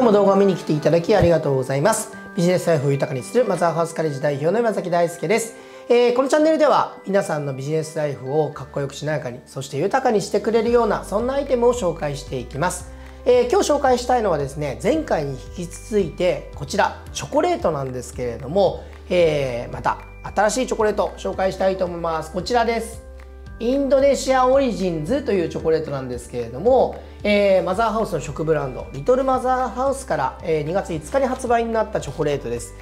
今日も動画を見に来ていただきありがとうございます。ビジネスライフを豊かにするマザーハウスカレッジ代表の山崎大輔です。えー、このチャンネルでは皆さんのビジネスライフをかっこよくしなやかに、そして豊かにしてくれるような、そんなアイテムを紹介していきます。えー、今日紹介したいのはですね、前回に引き続いて、こちら、チョコレートなんですけれども、えー、また新しいチョコレート紹介したいと思います。こちらです。インドネシアオリジンズというチョコレートなんですけれども、えー、マザーハウスの食ブランドリトルマザーハウスから、えー、2月5日に発売になったチョコレートです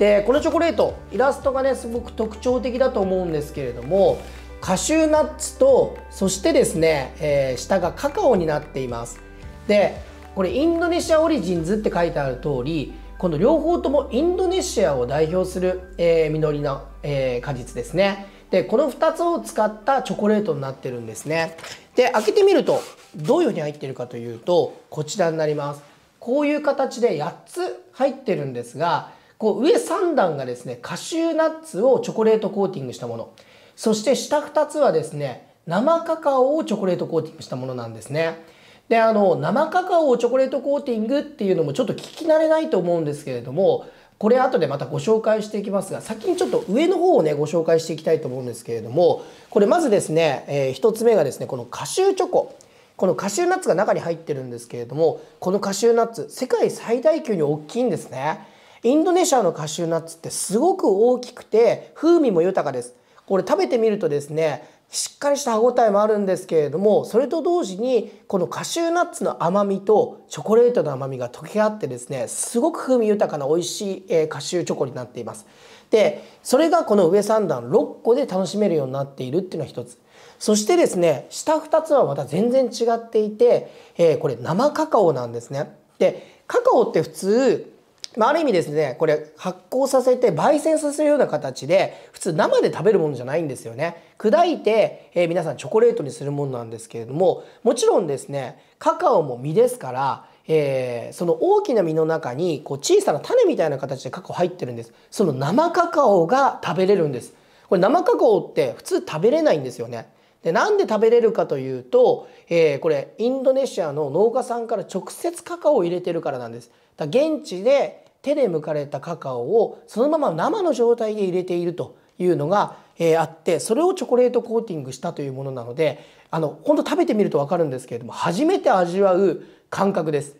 でこのチョコレートイラストがねすごく特徴的だと思うんですけれどもカシューナッツとそしてですね、えー、下がカカオになっていますでこれインドネシアオリジンズって書いてある通りこの両方ともインドネシアを代表する、えー、実りの、えー、果実ですねでこの2つを使ったチョコレートになってるんですねで開けてみるとどういうふうに入ってるかというとこちらになりますこういう形で8つ入ってるんですがこう上3段がですねカシューナッツをチョコレートコーティングしたものそして下2つはですね生カカオをチョコレートコーティングしたものなんですねであの生カカオをチョコレートコーティングっていうのもちょっと聞き慣れないと思うんですけれどもこれ後でまたご紹介していきますが、先にちょっと上の方をね、ご紹介していきたいと思うんですけれども、これまずですね、えー、1つ目がですね、このカシューチョコ。このカシューナッツが中に入ってるんですけれども、このカシューナッツ、世界最大級に大きいんですね。インドネシアのカシューナッツってすごく大きくて、風味も豊かです。これ食べてみるとですね、しっかりした歯ごたえもあるんですけれどもそれと同時にこのカシューナッツの甘みとチョコレートの甘みが溶け合ってですねすごく風味豊かな美味しい、えカシューチョコになっていますでそれがこの上3段6個で楽しめるようになっているっていうのは一つそしてですね下2つはまた全然違っていて、えー、これ生カカオなんですねでカカオって普通まあ、ある意味ですねこれ発酵させて焙煎させるような形で普通生で食べるものじゃないんですよね砕いて、えー、皆さんチョコレートにするものなんですけれどももちろんですねカカオも実ですから、えー、その大きな実の中にこう小さな種みたいな形でカカオ入ってるんですその生カカオが食べれるんですこれ生カカオって普通食べれないんですよねでなんで食べれるかというと、えー、これインドネシアの農家さんから直接カカオを入れてるからなんです。だ現地で手で剥かれたカカオをそのまま生の状態で入れているというのが、えー、あってそれをチョコレートコーティングしたというものなのであの本当食べてみると分かるんですけれども初めて味わう感覚です。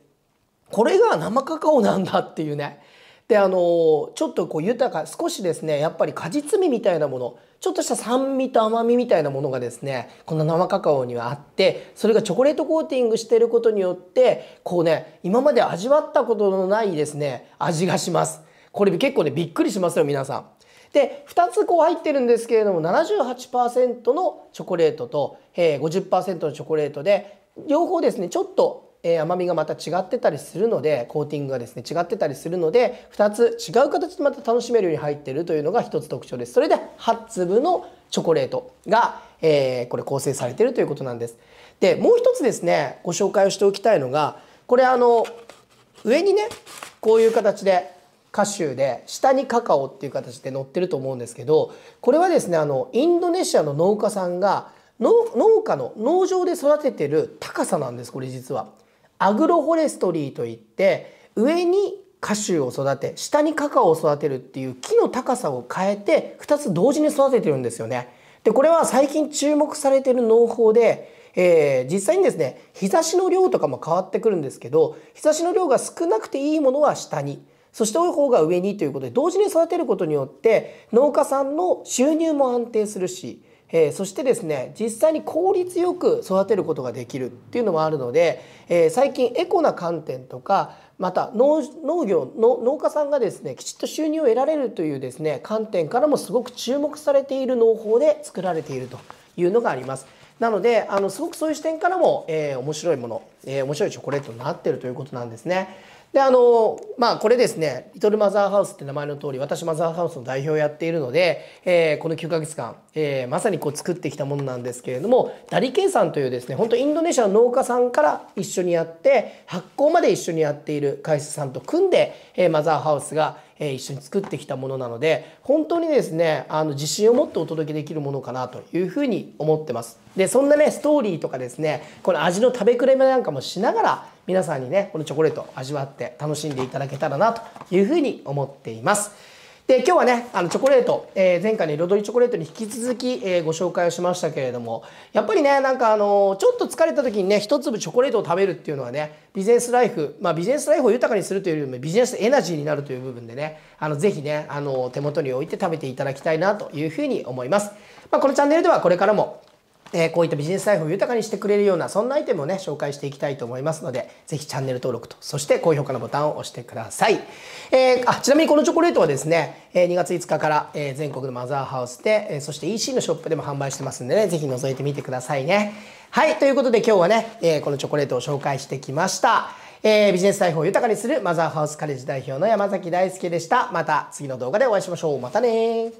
これが生カカオなんだっていうねであのちょっとこう豊か少しですねやっぱり果実味みたいなものちょっとした酸味と甘みみたいなものがですねこの生カカオにはあってそれがチョコレートコーティングしてることによってこうね今まで味わったことのないですね味がしますこれ結構ねびっくりしますよ皆さんで2つこう入ってるんですけれども78%のチョコレートと、えー、50%のチョコレートで両方ですねちょっとえ甘みがまた違ってたりするのでコーティングがですね違ってたりするので2つ違う形でまた楽しめるように入ってるというのが1つ特徴ですそれで8粒のチョコレートが、えー、これ構成されてるということなんですでもう1つですねご紹介をしておきたいのがこれあの上にねこういう形でカシューで下にカカオっていう形で載ってると思うんですけどこれはですねあのインドネシアの農家さんが農家の農場で育ててる高さなんですこれ実は。アグロフォレストリーといって上にカシューを育て下にカカオを育てるっていう木の高さを変えて2つ同時に育ててるんですよね。でこれは最近注目されてる農法で、えー、実際にですね日差しの量とかも変わってくるんですけど日差しの量が少なくていいものは下に。そして多い方が上にということで同時に育てることによって農家さんの収入も安定するしえー、そしてですね実際に効率よく育てることができるっていうのもあるので、えー、最近エコな観点とかまた農業の農家さんがですねきちっと収入を得られるというですね観点からもすごく注目されている農法で作られているというのがあります。なのであのすごくそういう視点からも、えー、面白いもの、えー、面白いチョコレートになってるということなんですね。であのまあこれですね「リトルマザーハウス」って名前の通り私マザーハウスの代表をやっているので、えー、この9ヶ月間、えー、まさにこう作ってきたものなんですけれどもダリケンさんというですね本当インドネシアの農家さんから一緒にやって発酵まで一緒にやっている会社さんと組んで、えー、マザーハウスがえ一緒に作ってきたものなので本当にですねあの自信を持ってお届けできるものかなというふうに思ってますでそんなねストーリーとかですねこの味の食べ比べなんかもしながら皆さんにねこのチョコレート味わって楽しんでいただけたらなというふうに思っていますで今日はねあのチョコレート、えー、前回の彩りチョコレートに引き続き、えー、ご紹介をしましたけれどもやっぱりねなんかあのちょっと疲れた時にね一粒チョコレートを食べるっていうのはねビジネスライフ、まあ、ビジネスライフを豊かにするというよりもビジネスエナジーになるという部分でねあのぜひねあの手元に置いて食べていただきたいなというふうに思います、まあ、このチャンネルではこれからもえこういったビジネスライフを豊かにしてくれるようなそんなアイテムをね紹介していきたいと思いますのでぜひチャンネル登録とそして高評価のボタンを押してください、えー、あちなみにこのチョコレートはですね、え2月5日から、え全国のマザーハウスで、えそして EC のショップでも販売してますんでねぜひ覗いてみてくださいねはいということで今日はね、えこのチョコレートを紹介してきましたえー、ビジネスライフを豊かにするマザーハウスカレッジ代表の山崎大輔でした。また次の動画でお会いしましょう。またね